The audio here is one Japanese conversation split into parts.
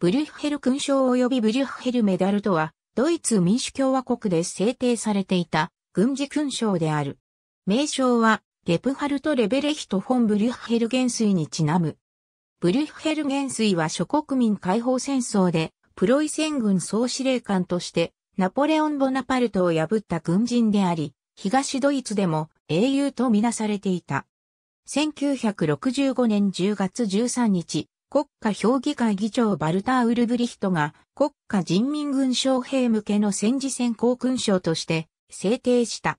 ブリュッヘル勲章及びブリュッヘルメダルとは、ドイツ民主共和国で制定されていた軍事勲章である。名称は、ゲプハルト・レベレヒト・フォン・ブリュッヘル元帥にちなむ。ブリュッヘル元帥は諸国民解放戦争で、プロイセン軍総司令官として、ナポレオン・ボナパルトを破った軍人であり、東ドイツでも英雄とみなされていた。1965年10月13日、国家評議会議長バルター・ウルブリヒトが国家人民軍将兵向けの戦時戦功勲章として制定した。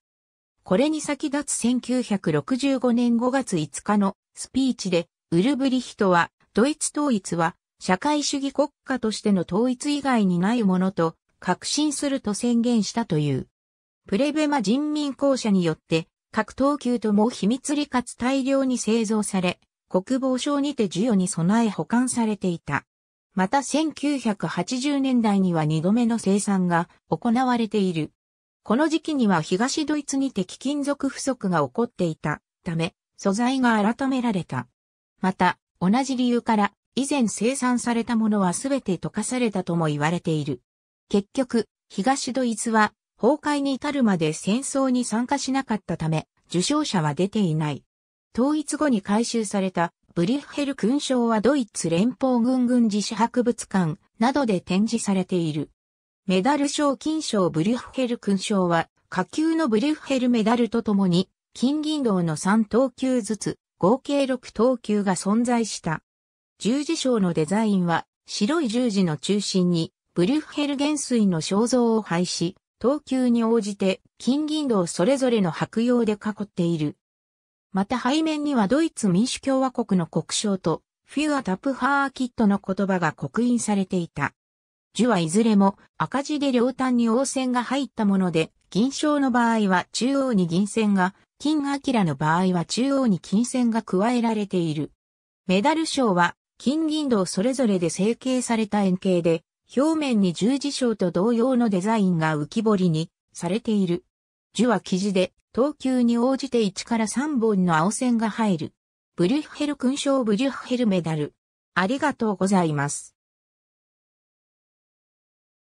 これに先立つ1965年5月5日のスピーチで、ウルブリヒトは、ドイツ統一は社会主義国家としての統一以外にないものと確信すると宣言したという。プレベマ人民公社によって、各等級とも秘密裏かつ大量に製造され、国防省にて授与に備え保管されていた。また1980年代には2度目の生産が行われている。この時期には東ドイツにて貴金属不足が起こっていたため、素材が改められた。また、同じ理由から以前生産されたものはすべて溶かされたとも言われている。結局、東ドイツは崩壊に至るまで戦争に参加しなかったため、受賞者は出ていない。統一後に回収されたブリッヘル勲章はドイツ連邦軍軍事史博物館などで展示されている。メダル賞金賞ブリュッヘル勲章は下級のブリュッヘルメダルとともに金銀銅の3等級ずつ合計6等級が存在した。十字章のデザインは白い十字の中心にブリュッヘル元帥の肖像を配し、等級に応じて金銀銅それぞれの白用で囲っている。また背面にはドイツ民主共和国の国章と、フュア・タプハーキットの言葉が刻印されていた。樹はいずれも赤字で両端に王線が入ったもので、銀章の場合は中央に銀線が、金アキラの場合は中央に金線が加えられている。メダル章は金銀銅それぞれで成形された円形で、表面に十字章と同様のデザインが浮き彫りにされている。樹は生地で投球に応じて1から3本の青線が入る。ブリュッヘル勲章ブリュッヘルメダル。ありがとうございます。